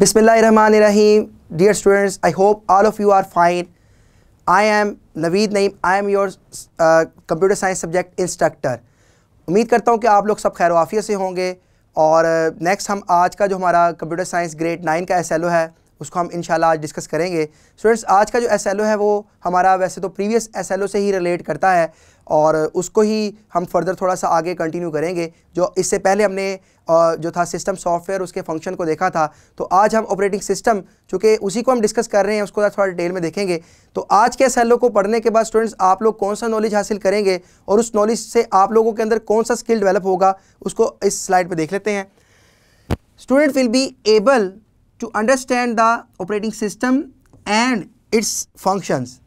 बिसमीम dear students I hope all of you are fine I am Naveed Naeem I am your computer science subject instructor उम्मीद करता हूँ कि आप लोग सब खैर वाफ़ी से होंगे और नेक्स्ट uh, हम आज का जो हमारा कंप्यूटर साइंस ग्रेड नाइन का एस एल ओ है उसको हम इनशाला आज डिस्कस करेंगे स्टूडेंट्स आज का जो एस एल ओ है वो हमारा वैसे तो प्रीवियस एस एल ओ से ही रिलेट करता है और उसको ही हम फर्दर थोड़ा सा आगे कंटिन्यू करेंगे जो इससे पहले हमने जो था सिस्टम सॉफ्टवेयर उसके फंक्शन को देखा था तो आज हम ऑपरेटिंग सिस्टम चूँकि उसी को हम डिस्कस कर रहे हैं उसको थोड़ा डिटेल में देखेंगे तो आज के सेलों को पढ़ने के बाद स्टूडेंट्स आप लोग कौन सा नॉलेज हासिल करेंगे और उस नॉलेज से आप लोगों के अंदर कौन सा स्किल डेवलप होगा उसको इस स्लाइड पर देख लेते हैं student will be able to understand the operating system and its functions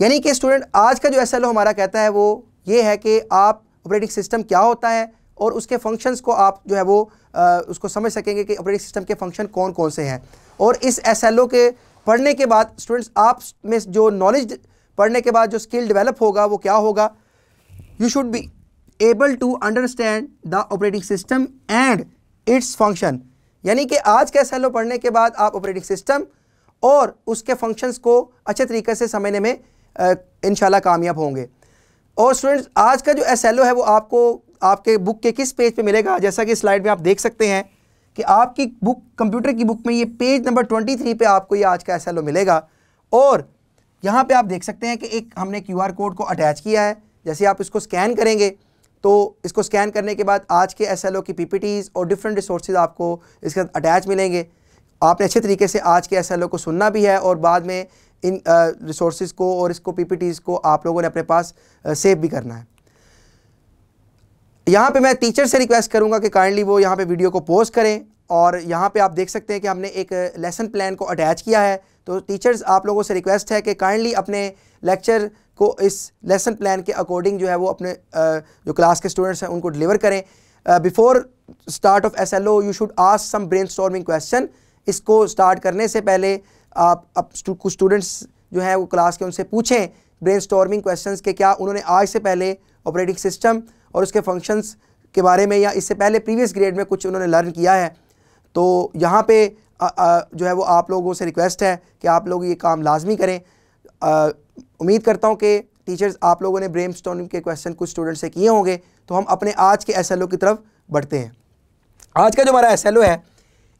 यानी कि स्टूडेंट आज का जो एस हमारा कहता है वो ये है कि आप ऑपरेटिंग सिस्टम क्या होता है और उसके फंक्शंस को आप जो है वो आ, उसको समझ सकेंगे कि ऑपरेटिंग सिस्टम के फंक्शन कौन कौन से हैं और इस एस के पढ़ने के बाद स्टूडेंट्स आप में जो नॉलेज पढ़ने के बाद जो स्किल डेवलप होगा वो क्या होगा you should be able to understand the operating system and its function यानी कि आज के एस पढ़ने के बाद आप ऑपरेटिंग सिस्टम और उसके फंक्शंस को अच्छे तरीके से समझने में इन कामयाब होंगे और स्टूडेंट्स आज का जो एस है वो आपको आपके बुक के किस पेज पे मिलेगा जैसा कि स्लाइड में आप देख सकते हैं कि आपकी बुक कंप्यूटर की बुक में ये पेज नंबर 23 पे आपको ये आज का एस मिलेगा और यहाँ पे आप देख सकते हैं कि एक हमने क्यू कोड को अटैच किया है जैसे आप इसको स्कैन करेंगे तो इसको स्कैन करने के बाद आज के एस की पी और डिफरेंट रिसोर्सेज आपको इसके साथ अटैच मिलेंगे आपने अच्छे तरीके से आज के एस को सुनना भी है और बाद में इन रिसोर्स को और इसको पीपीटीज को आप लोगों ने अपने पास सेव भी करना है यहाँ पे मैं टीचर से रिक्वेस्ट करूँगा कि काइंडली वो यहाँ पे वीडियो को पोस्ट करें और यहाँ पे आप देख सकते हैं कि हमने एक लेसन प्लान को अटैच किया है तो टीचर्स आप लोगों से रिक्वेस्ट है कि काइंडली अपने लेक्चर को इस लेसन प्लान के अकॉर्डिंग जो है वो अपने जो क्लास के स्टूडेंट्स हैं उनको डिलीवर करें before start of S L O you should ask some brain question इसको स्टार्ट करने से पहले आप अब कुछ स्टूडेंट्स जो हैं वो क्लास के उनसे पूछें ब्रेन स्टॉर्मिंग क्वेश्चन के क्या उन्होंने आज से पहले ऑपरेटिंग सिस्टम और उसके फंक्शंस के बारे में या इससे पहले प्रीवियस ग्रेड में कुछ उन्होंने लर्न किया है तो यहाँ पे आ, आ, जो है वो आप लोगों से रिक्वेस्ट है कि आप लोग ये काम लाजमी करें आ, उम्मीद करता हूँ कि टीचर्स आप लोगों ने ब्रेन स्टॉर्मिंग के क्वेश्चन कुछ स्टूडेंट से किए होंगे तो हम अपने आज के एस की तरफ बढ़ते हैं आज का जो हमारा एस है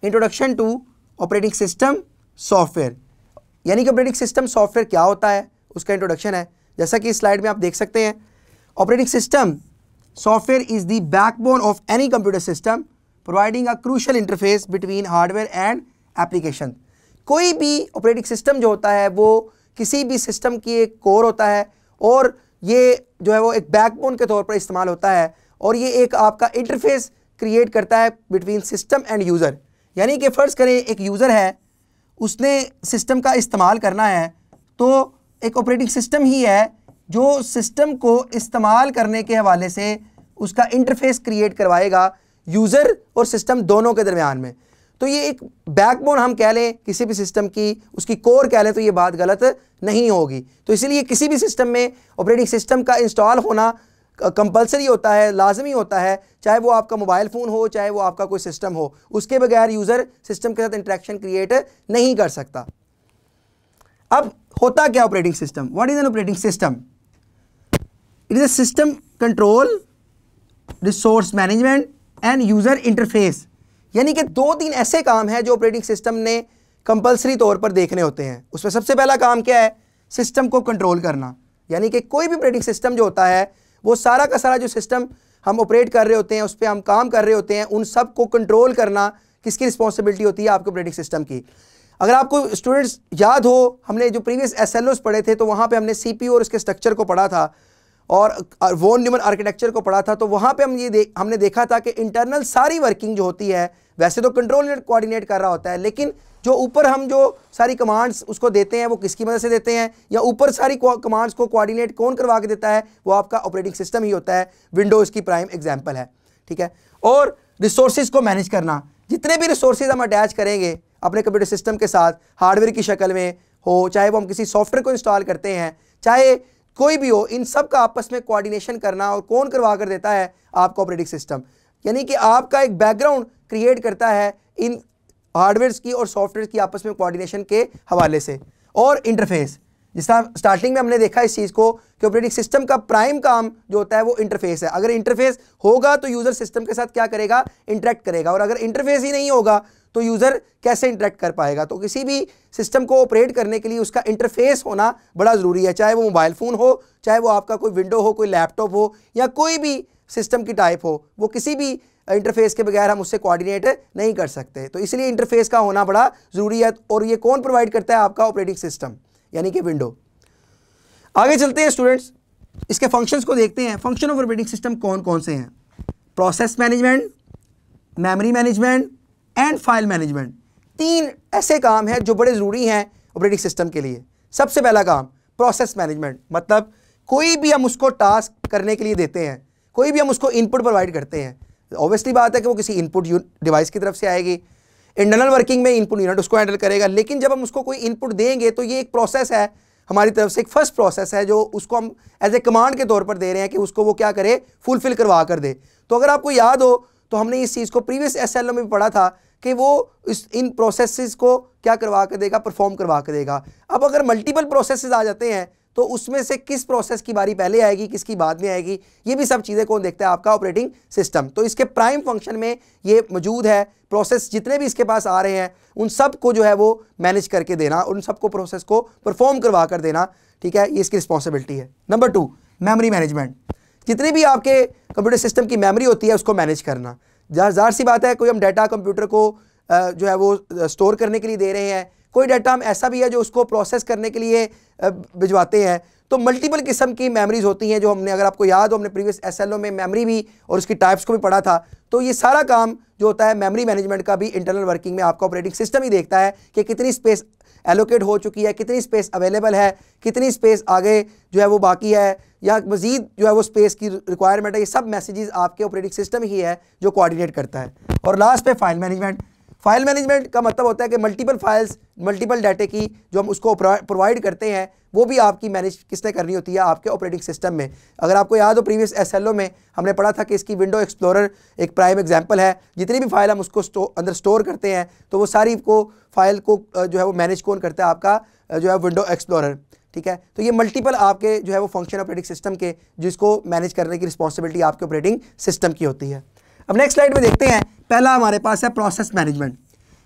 introduction to operating system software यानी कि ऑपरेटिंग सिस्टम सॉफ्टवेयर क्या होता है उसका इंट्रोडक्शन है जैसा कि इस स्लाइड में आप देख सकते हैं operating system software is the backbone of any computer system providing a crucial interface between hardware and application कोई भी ऑपरेटिंग सिस्टम जो होता है वो किसी भी सिस्टम की एक कोर होता है और ये जो है वो एक बैकबोन के तौर पर इस्तेमाल होता है और ये एक आपका इंटरफेस क्रिएट करता है बिटवीन सिस्टम एंड यूज़र यानी कि फ़र्ज़ करें एक यूज़र है उसने सिस्टम का इस्तेमाल करना है तो एक ऑपरेटिंग सिस्टम ही है जो सिस्टम को इस्तेमाल करने के हवाले से उसका इंटरफेस क्रिएट करवाएगा यूज़र और सिस्टम दोनों के दरमियान में तो ये एक बैकबोन हम कह लें किसी भी सिस्टम की उसकी कोर कह लें तो ये बात गलत नहीं होगी तो इसीलिए किसी भी सिस्टम में ऑपरेटिंग सिस्टम का इंस्टॉल होना कंपलसरी होता है लाजमी होता है चाहे वो आपका मोबाइल फ़ोन हो चाहे वो आपका कोई सिस्टम हो उसके बगैर यूज़र सिस्टम के साथ इंट्रैक्शन क्रिएट नहीं कर सकता अब होता क्या operating system what is an operating system it is a system control resource management and user interface यानी कि दो तीन ऐसे काम हैं जो ऑपरेटिंग सिस्टम ने कंपलसरी तौर पर देखने होते हैं उसमें सबसे पहला काम क्या है सिस्टम को कंट्रोल करना यानी कि कोई भी ऑपरेटिंग सिस्टम जो होता है वो सारा का सारा जो सिस्टम हम ऑपरेट कर रहे होते हैं उस पर हम काम कर रहे होते हैं उन सब को कंट्रोल करना किसकी रिस्पॉन्सिबिलिटी होती है आपके ऑपरेटिंग सिस्टम की अगर आपको स्टूडेंट्स याद हो हमने जो प्रीवियस एस पढ़े थे तो वहाँ पर हमने सी और उसके स्ट्रक्चर को पढ़ा था और वोन न्यूमन आर्किटेक्चर को पढ़ा था तो वहाँ पे हम ये दे, हमने देखा था कि इंटरनल सारी वर्किंग जो होती है वैसे तो कंट्रोल यूनिट कोऑर्डिनेट कर रहा होता है लेकिन जो ऊपर हम जो सारी कमांड्स उसको देते हैं वो किसकी मदद से देते हैं या ऊपर सारी कमांड्स को कोऑर्डिनेट कौन करवा के देता है वो आपका ऑपरेटिंग सिस्टम ही होता है विंडोज़ की प्राइम एग्जाम्पल है ठीक है और रिसोर्स को मैनेज करना जितने भी रिसोर्सेज हम अटैच करेंगे अपने कंप्यूटर सिस्टम के साथ हार्डवेयर की शक्ल में हो चाहे वो हम किसी सॉफ्टवेयर को इंस्टॉल करते हैं चाहे कोई भी हो इन सब का आपस में कोऑर्डिनेशन करना और कौन करवा कर देता है आपका ऑपरेटिंग सिस्टम यानी कि आपका एक बैकग्राउंड क्रिएट करता है इन हार्डवेयर्स की और सॉफ्टवेयर की आपस में कोऑर्डिनेशन के हवाले से और इंटरफेस जिस तरह स्टार्टिंग में हमने देखा इस चीज़ को कि ऑपरेटिंग सिस्टम का प्राइम काम जो होता है वो इंटरफेस है अगर इंटरफेस होगा तो यूज़र सिस्टम के साथ क्या करेगा इंटरेक्ट करेगा और अगर इंटरफेस ही नहीं होगा तो यूज़र कैसे इंटरेक्ट कर पाएगा तो किसी भी सिस्टम को ऑपरेट करने के लिए उसका इंटरफेस होना बड़ा ज़रूरी है चाहे वो मोबाइल फ़ोन हो चाहे वो आपका कोई विंडो हो कोई लैपटॉप हो या कोई भी सिस्टम की टाइप हो वो किसी भी इंटरफेस के बगैर हम उससे कोऑर्डिनेट नहीं कर सकते तो इसलिए इंटरफेस का होना बड़ा ज़रूरी है और ये कौन प्रोवाइड करता है आपका ऑपरेटिंग सिस्टम यानी कि विंडो आगे चलते हैं स्टूडेंट्स इसके फंक्शंस को देखते हैं फंक्शन ऑफ ऑपरेटिंग सिस्टम कौन कौन से हैं process management memory management and file management तीन ऐसे काम हैं जो बड़े ज़रूरी हैं ऑपरेटिंग सिस्टम के लिए सबसे पहला काम प्रोसेस मैनेजमेंट मतलब कोई भी हम उसको टास्क करने के लिए देते हैं कोई भी हम उसको इनपुट प्रोवाइड करते हैं ऑब्वियसली बात है कि वो किसी इनपुट डिवाइस की तरफ से आएगी इंटरनल वर्किंग में इनपुट यूनिट उसको हैंडल करेगा लेकिन जब हम उसको कोई इनपुट देंगे तो ये एक प्रोसेस है हमारी तरफ से एक फर्स्ट प्रोसेस है जो उसको हम एज ए कमांड के तौर पर दे रहे हैं कि उसको वो क्या करे फुलफिल करवा कर दे तो अगर आपको याद हो तो हमने इस चीज़ को प्रीवियस एस में भी पढ़ा था कि वो इस इन प्रोसेसेस को क्या करवा कर देगा परफॉर्म करवा कर देगा अब अगर मल्टीपल प्रोसेसेस आ जाते हैं तो उसमें से किस प्रोसेस की बारी पहले आएगी किसकी बाद में आएगी ये भी सब चीज़ें कौन देखता है आपका ऑपरेटिंग सिस्टम तो इसके प्राइम फंक्शन में ये मौजूद है प्रोसेस जितने भी इसके पास आ रहे हैं उन सब को जो है वो मैनेज करके देना उन सबको प्रोसेस को परफॉर्म करवा कर देना ठीक है ये इसकी रिस्पॉन्सिबिलिटी है नंबर टू मेमोरी मैनेजमेंट जितने भी आपके कंप्यूटर सिस्टम की मेमोरी होती है उसको मैनेज करना जहाँ जाहिर सी बात है कोई हम डाटा कंप्यूटर को जो है वो स्टोर करने के लिए दे रहे हैं कोई डाटा हम ऐसा भी है जो उसको प्रोसेस करने के लिए भिजवाते हैं तो मल्टीपल किस्म की मेमोरीज होती हैं जो हमने अगर आपको याद हो हमने प्रीवियस एस में मेमोरी भी और उसकी टाइप्स को भी पढ़ा था तो ये सारा काम जो होता है मेमोरी मैनेजमेंट का भी इंटरनल वर्किंग में आपका ऑपरेटिंग सिस्टम ही देखता है कि कितनी स्पेस एलोकेट हो चुकी है कितनी स्पेस अवेलेबल है कितनी स्पेस आगे जो है वो बाकी है या मज़ीद जो है वो स्पेस की रिक्वायरमेंट है ये सब मैसेजेस आपके ऑपरेटिंग सिस्टम ही है जो कोऑर्डिनेट करता है और लास्ट पे फाइल मैनेजमेंट फाइल मैनेजमेंट का मतलब होता है कि मल्टीपल फाइल्स मल्टीपल डाटे की जो हम उसको प्रोवाइड करते हैं वो भी आपकी मैनेज किसने करनी होती है आपके ऑपरेटिंग सिस्टम में अगर आपको याद हो प्रीवियस एसएलओ में हमने पढ़ा था कि इसकी विंडो एक्सप्लोरर एक प्राइम एग्जाम्पल है जितनी भी फाइल हम उसको स्टो, अंदर स्टोर करते हैं तो वो सारी को फाइल को जो है वो मैनेज कौन करता है आपका जो है विंडो एक्सप्लोरर ठीक है तो ये मल्टीपल आपके जो है वो फंक्शन ऑपरेटिंग सिस्टम के जिसको मैनेज करने की रिस्पॉन्सिबिलिटी आपके ऑपरेटिंग सिस्टम की होती है अब नेक्स्ट स्लाइड में देखते हैं पहला हमारे पास है प्रोसेस मैनेजमेंट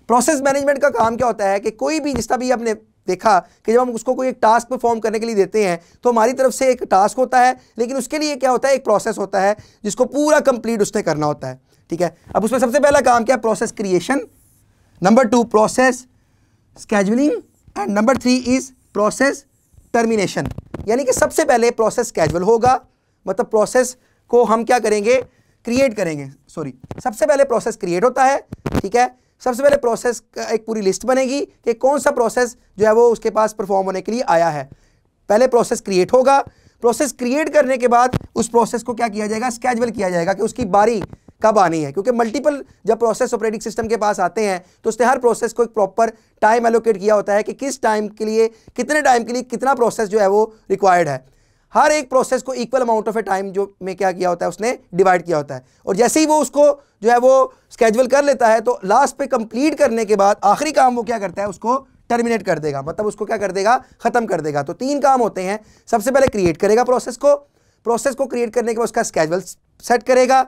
प्रोसेस मैनेजमेंट का काम क्या होता है कि कोई भी जिसका भी हमने देखा कि जब हम उसको कोई एक टास्क परफॉर्म करने के लिए देते हैं तो हमारी तरफ से एक टास्क होता है लेकिन उसके लिए क्या होता है एक प्रोसेस होता है जिसको पूरा कंप्लीट उसने करना होता है ठीक है अब उसमें सबसे पहला काम क्या है process creation number two process scheduling and number three is process termination यानी कि सबसे पहले प्रोसेस कैजुअल होगा मतलब प्रोसेस को हम क्या करेंगे क्रिएट करेंगे सॉरी सबसे पहले प्रोसेस क्रिएट होता है ठीक है सबसे पहले प्रोसेस का एक पूरी लिस्ट बनेगी कि कौन सा प्रोसेस जो है वो उसके पास परफॉर्म होने के लिए आया है पहले प्रोसेस क्रिएट होगा प्रोसेस क्रिएट करने के बाद उस प्रोसेस को क्या किया जाएगा स्केजुअल किया जाएगा कि उसकी बारी कब आनी है क्योंकि मल्टीपल जब प्रोसेस ऑपरेटिंग सिस्टम के पास आते हैं तो उसने हर प्रोसेस को एक प्रॉपर टाइम एलोकेट किया होता है कि किस टाइम के लिए कितने टाइम के लिए कितना प्रोसेस जो है वो रिक्वायर्ड है हर एक प्रोसेस को equal amount of a time जो में क्या किया होता है उसने डिवाइड किया होता है और जैसे ही वो उसको जो है वो स्केजुअल कर लेता है तो लास्ट पे कंप्लीट करने के बाद आखिरी काम वो क्या करता है उसको टर्मिनेट कर देगा मतलब उसको क्या कर देगा ख़त्म कर देगा तो तीन काम होते हैं सबसे पहले क्रिएट करेगा प्रोसेस को प्रोसेस को क्रिएट करने के बाद उसका स्केजुअल सेट करेगा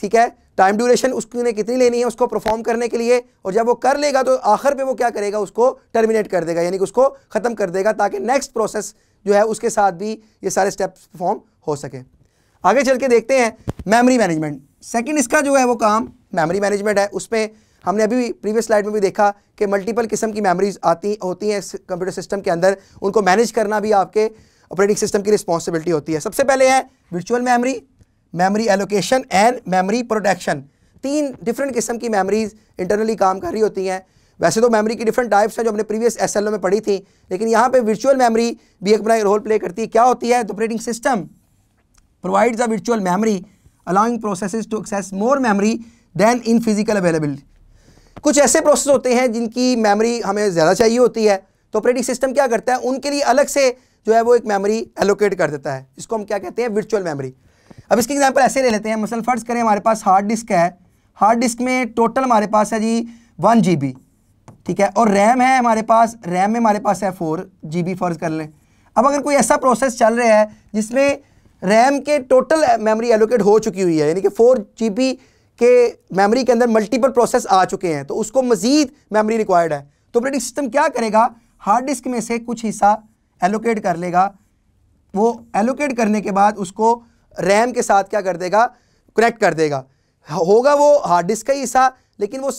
ठीक है टाइम ड्यूरेशन उसने कितनी लेनी है उसको परफॉर्म करने के लिए और जब वो कर लेगा तो आखिर पे वो क्या करेगा उसको टर्मिनेट कर देगा यानी कि उसको ख़त्म कर देगा ताकि नेक्स्ट प्रोसेस जो है उसके साथ भी ये सारे स्टेप्स परफॉर्म हो सके आगे चल के देखते हैं मेमोरी मैनेजमेंट सेकेंड इसका जो है वो काम मेमोरी मैनेजमेंट है उसमें हमने अभी प्रीवियस स्लाइड में भी देखा कि मल्टीपल किस्म की मेमरीज आती होती हैं कंप्यूटर सिस्टम के अंदर उनको मैनेज करना भी आपके ऑपरेटिंग सिस्टम की रिस्पॉन्सिबिलिटी होती है सबसे पहले है virtual memory memory allocation and memory protection तीन डिफरेंट किस्म की मेमोरीज इंटरनली काम कर रही होती हैं वैसे तो मेमोरी की डिफरेंट टाइप्स हैं जो हमने प्रीवियस एस में पढ़ी थी लेकिन यहाँ पे वर्चुअल मेमोरी भी एक बड़ा रोल प्ले करती है क्या होती है operating system provides a virtual memory allowing process to access more memory than in physical availability कुछ ऐसे प्रोसेस होते हैं जिनकी मेमोरी हमें ज़्यादा चाहिए होती है तो ऑपरेटिंग सिस्टम क्या करता है उनके लिए अलग से जो है वो एक मेमोरी एलोकेट कर देता है इसको हम क्या कहते हैं वर्चुअल मेमोरी अब इसके एग्जाम्पल ऐसे ले लेते हैं मसल फर्ज करें हमारे पास हार्ड डिस्क है हार्ड डिस्क में टोटल हमारे पास है जी वन जी ठीक है और रैम है हमारे पास रैम में हमारे पास है फोर जी बी फर्ज कर लें अब अगर कोई ऐसा प्रोसेस चल रहा है जिसमें रैम के टोटल मेमोरी एलोकेट हो चुकी हुई है यानी कि फोर जी बी के मेमोरी के अंदर मल्टीपल प्रोसेस आ चुके हैं तो उसको मज़ीद मेमोरी रिक्वायर्ड है तो ऑपरेटिंग सिस्टम क्या करेगा हार्ड डिस्क में से कुछ हिस्सा एलोकेट कर लेगा वो एलोकेट करने के बाद उसको रैम के साथ क्या कर देगा कनेक्ट कर देगा होगा वो हार्ड डिस्क का ही हिस्सा लेकिन वो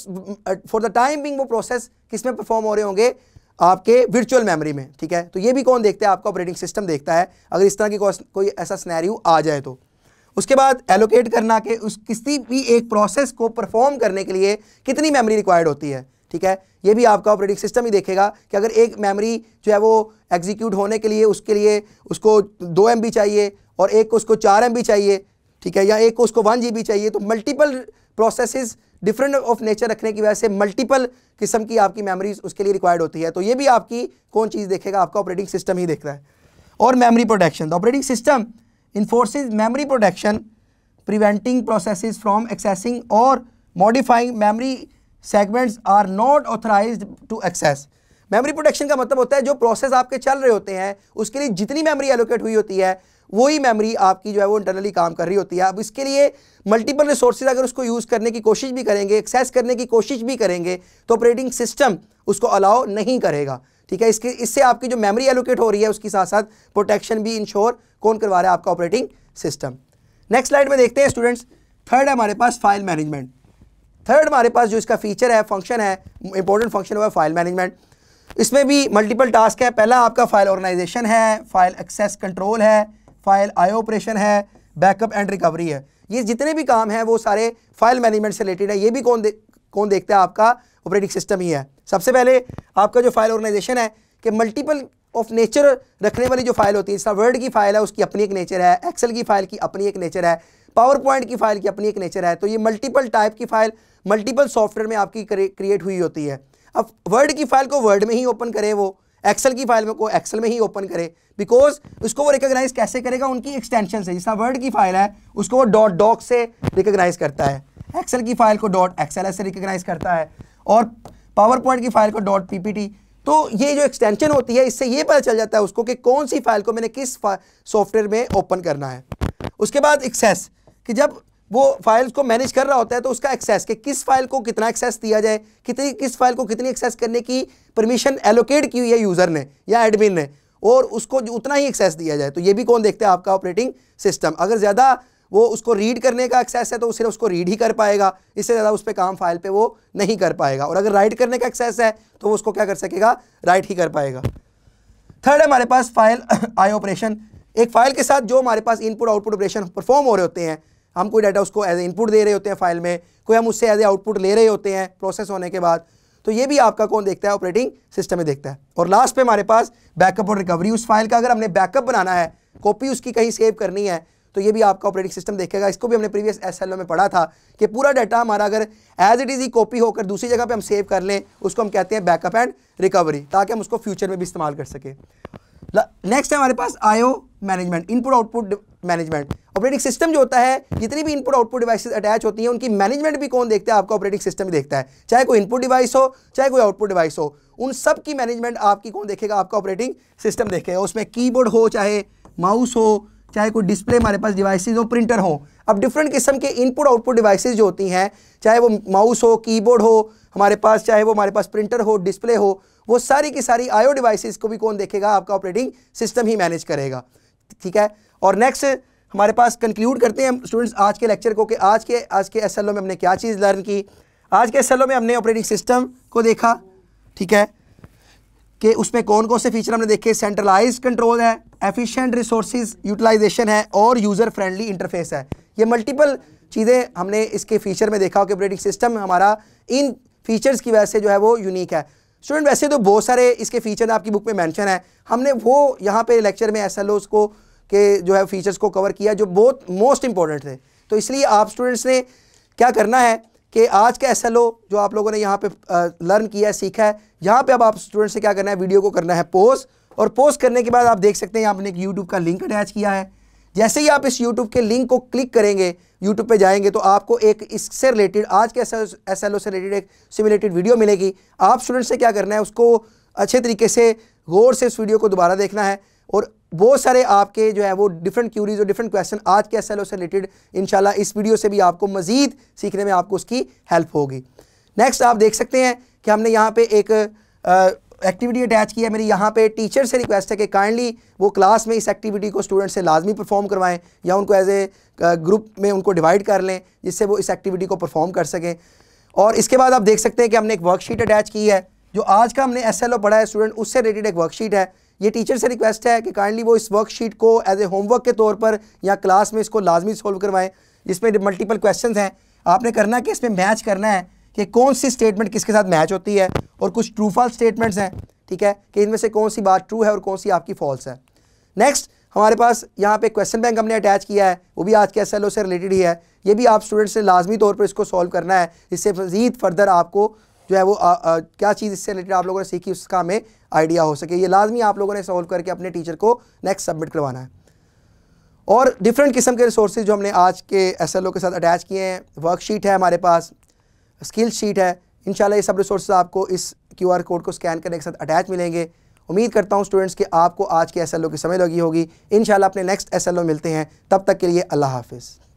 फॉर द टाइम बिंग वो प्रोसेस किस में परफॉर्म हो रहे होंगे आपके वर्चुअल मेमोरी में ठीक है तो ये भी कौन देखता है आपका ऑपरेटिंग सिस्टम देखता है अगर इस तरह की कोई ऐसा स्नैरियो आ जाए तो उसके बाद एलोकेट करना के उस किसी भी एक प्रोसेस को परफॉर्म करने के लिए कितनी मेमोरी रिक्वायर्ड होती है ठीक है ये भी आपका ऑपरेटिंग सिस्टम ही देखेगा कि अगर एक मेमोरी जो है वो एग्जीक्यूट होने के लिए उसके लिए उसको दो एम चाहिए और एक को उसको चार एम चाहिए ठीक है या एक को उसको वन जी चाहिए तो multiple process different of nature रखने की वजह से मल्टीपल किस्म की आपकी मेमोरीज उसके लिए रिक्वायर्ड होती है तो ये भी आपकी कौन चीज़ देखेगा आपका ऑपरेटिंग सिस्टम ही देख रहा है और memory protection the operating system enforces memory protection preventing processes from accessing or modifying memory segments are not authorize to access memory protection का मतलब होता है जो प्रोसेस आपके चल रहे होते हैं उसके लिए जितनी मेमोरी एलोकेट हुई होती है वही मेमोरी आपकी जो है वो इंटरनली काम कर रही होती है अब इसके लिए मल्टीपल रिसोर्सेज अगर उसको यूज़ करने की कोशिश भी करेंगे एक्सेस करने की कोशिश भी करेंगे तो ऑपरेटिंग सिस्टम उसको अलाउ नहीं करेगा ठीक है इसके इससे आपकी जो मेमोरी एलोकेट हो रही है उसके साथ साथ प्रोटेक्शन भी इंश्योर कौन करवा रहा है आपका ऑपरेटिंग सिस्टम नेक्स्ट स्लाइड में देखते हैं स्टूडेंट्स थर्ड है हमारे पास फाइल मैनेजमेंट थर्ड हमारे पास जो इसका फीचर है फंक्शन है इंपॉर्टेंट फंक्शन हुआ फाइल मैनेजमेंट इसमें भी मल्टीपल टास्क है पहला आपका फाइल ऑर्गेनाइजेशन है फाइल एक्सेस कंट्रोल है फाइल आई ऑपरेशन है बैकअप एंड रिकवरी है ये जितने भी काम हैं वो सारे फाइल मैनेजमेंट से रिलेटेड है ये भी कौन दे, कौन देखता है आपका ऑपरेटिंग सिस्टम ही है सबसे पहले आपका जो फाइल ऑर्गेनाइजेशन है कि मल्टीपल ऑफ नेचर रखने वाली जो फाइल होती है जिसका वर्ड की फाइल है उसकी अपनी एक नेचर है एक्सेल की फाइल की अपनी एक नेचर है पावर पॉइंट की फाइल की अपनी एक नेचर है तो ये मल्टीपल टाइप की फाइल मल्टीपल सॉफ्टवेयर में आपकी क्रिएट हुई होती है अब वर्ड की फाइल को वर्ड में ही ओपन करें वो एक्सेल की फाइल में को एक्सेल में ही ओपन करे बिकॉज उसको वो रिकोगनाइज कैसे करेगा उनकी एक्सटेंशन से जिसना वर्ड की फाइल है उसको वो डॉट डॉक से रिकोगनाइज करता है एक्सेल की फाइल को डॉट एक्सेल से रिकोगनाइज करता है और पावर पॉइंट की फाइल को डॉट पी तो ये जो एक्सटेंशन होती है इससे ये पता चल जाता है उसको कि कौन सी फाइल को मैंने किस सॉफ्टवेयर में ओपन करना है उसके बाद एक्सेस कि जब वो फाइल्स को मैनेज कर रहा होता है तो उसका एक्सेस कि किस फाइल को कितना एक्सेस दिया जाए कितनी किस फाइल को कितनी एक्सेस करने की परमिशन एलोकेट की हुई है यूज़र ने या एडमिन ने और उसको उतना ही एक्सेस दिया जाए तो ये भी कौन देखते हैं आपका ऑपरेटिंग सिस्टम अगर ज़्यादा वो उसको रीड करने का एक्सेस है तो सिर्फ उसको रीड ही कर पाएगा इससे ज़्यादा उस पर काम फाइल पर वो नहीं कर पाएगा और अगर राइट करने का एक्सेस है तो वो उसको क्या कर सकेगा राइट ही कर पाएगा थर्ड हमारे पास फाइल आई ऑपरेशन एक फाइल के साथ जो हमारे पास इनपुट आउटपुट ऑपरेशन परफॉर्म हो रहे होते हैं हम कोई डाटा उसको एज ए इनपुट दे रहे होते हैं फाइल में कोई हम उससे एज ए आउटपुट ले रहे होते हैं प्रोसेस होने के बाद तो ये भी आपका कौन देखता है ऑपरेटिंग सिस्टम में देखता है और लास्ट पे हमारे पास बैकअप और रिकवरी उस फाइल का अगर हमने बैकअप बनाना है कॉपी उसकी कहीं सेव करनी है तो ये भी आपका ऑपरेटिंग सिस्टम देखेगा इसको भी हमने प्रीवियस एस में पढ़ा था कि पूरा डाटा हमारा अगर एज इट इज़ ही कॉपी होकर दूसरी जगह पे हम सेव कर लें उसको हम कहते हैं बैकअप एंड रिकवरी ताकि हम उसको फ्यूचर में भी इस्तेमाल कर सकें नेक्स्ट है हमारे पास I O management input output management operating system जो होता है जितनी भी इनपुट आउटपुट डिवाइसेस अटैच होती हैं उनकी मैनेजमेंट भी कौन देखता है आपका ऑपरेटिंग सिस्टम भी देखता है चाहे कोई इनपुट डिवाइस हो चाहे कोई आउटपुट डिवाइस हो उन सब की मैनेजमेंट आपकी कौन देखेगा आपका ऑपरेटिंग सिस्टम देखेगा उसमें कीबोर्ड हो चाहे माउस हो चाहे कोई डिस्प्ले हमारे पास डिवाइसेज हो प्रिंटर हो अब डिफरेंट किस्म के इनपुट आउटपुट डिवाइसेज जो होती हैं चाहे वो माउस हो कीबोर्ड हो हमारे पास चाहे वो हमारे पास प्रिंटर हो डिस्प्ले हो वो सारी की सारी आयो डिवाइसेस को भी कौन देखेगा आपका ऑपरेटिंग सिस्टम ही मैनेज करेगा ठीक है और नेक्स्ट हमारे पास कंक्लूड करते हैं हम स्टूडेंट्स आज के लेक्चर को कि आज के आज के एस में हमने क्या चीज़ लर्न की आज के एस में हमने ऑपरेटिंग सिस्टम को देखा ठीक है कि उसमें कौन कौन से फीचर हमने देखे सेंट्रलाइज कंट्रोल है एफिशिएंट रिसोर्स यूटिलाइजेशन है और यूज़र फ्रेंडली इंटरफेस है ये मल्टीपल चीज़ें हमने इसके फीचर में देखा कि ऑपरेटिंग सिस्टम हमारा इन फीचर्स की वजह से जो है वो यूनिक है स्टूडेंट वैसे तो बहुत सारे इसके फीचर आपकी बुक में मैंशन है हमने वो यहाँ पे लेक्चर में एस को के जो है फीचर्स को कवर किया जो बहुत मोस्ट इंपॉर्टेंट थे तो इसलिए आप स्टूडेंट्स ने क्या करना है कि आज का एस जो आप लोगों ने यहाँ पे लर्न किया है सीखा है यहाँ पे अब आप स्टूडेंट्स से क्या करना है वीडियो को करना है पोस्ट और पोस्ट करने के बाद आप देख सकते हैं आपने एक यूट्यूब का लिंक अटैच किया है जैसे ही आप इस YouTube के लिंक को क्लिक करेंगे YouTube पे जाएंगे तो आपको एक इससे रिलेटेड आज के एस एल से रिलेटेड एक सिमिलेटेड वीडियो मिलेगी आप स्टूडेंट से क्या करना है उसको अच्छे तरीके से गौर से इस वीडियो को दोबारा देखना है और बहुत सारे आपके जो है वो डिफरेंट क्यूरीज और डिफरेंट क्वेश्चन आज के एस से रिलेटेड इन इस वीडियो से भी आपको मज़ीद सीखने में आपको उसकी हेल्प होगी नेक्स्ट आप देख सकते हैं कि हमने यहाँ पर एक आ, एक्टिविटी अटैच की है मेरी यहाँ पे टीचर से रिक्वेस्ट है कि काइंडली वो क्लास में इस एक्टिविटी को स्टूडेंट से लाजमी परफॉर्म करवाएं या उनको एज ए ग्रुप में उनको डिवाइड कर लें जिससे वो इस एक्टिविटी को परफॉर्म कर सकें और इसके बाद आप देख सकते हैं कि हमने एक वर्कशीट अटैच की है जो आज का हमने एस एल ओ पढ़ा है स्टूडेंट उससे रिलेटेड एक वर्कशीट है ये टीचर से रिक्वेस्ट है कि काइंडली वो इस वर्कशीट को एज ए होमवर्क के तौर पर या क्लास में इसको लाजमी सोल्व करवाएं जिसमें मल्टीपल क्वेश्चन हैं आपने करना कि इसमें मैच करना है कि कौन सी स्टेटमेंट किसके साथ मैच होती है और कुछ ट्रू फॉल्स स्टेटमेंट्स हैं ठीक है कि इनमें से कौन सी बात ट्रू है और कौन सी आपकी फॉल्स है नेक्स्ट हमारे पास यहाँ पे क्वेश्चन बैंक हमने अटैच किया है वो भी आज के एस से रिलेटेड ही है ये भी आप स्टूडेंट्स ने लाजमी तौर पर इसको सॉल्व करना है इससे मजीद फर्दर आपको जो है वो आ, आ, क्या चीज़ इससे रिलेटेड आप लोगों ने सीखी उसका हमें आइडिया हो सके ये लाजमी आप लोगों ने सॉल्व करके अपने टीचर को नेक्स्ट सबमिट करवाना है और डिफरेंट किस्म के रिसोर्सेज जो हमने आज के एस के साथ अटैच किए हैं वर्कशीट है हमारे पास स्किल शीट है इन ये सब रिसोर्स आपको इस क्यू आर कोड को स्कैन करने के साथ अटैच मिलेंगे उम्मीद करता हूँ स्टूडेंट्स कि आपको आज के एस एल ओ की समझ लगी होगी इन अपने नेक्स्ट एस एल ओ मिलते हैं तब तक के लिए अल्लाह हाफिज़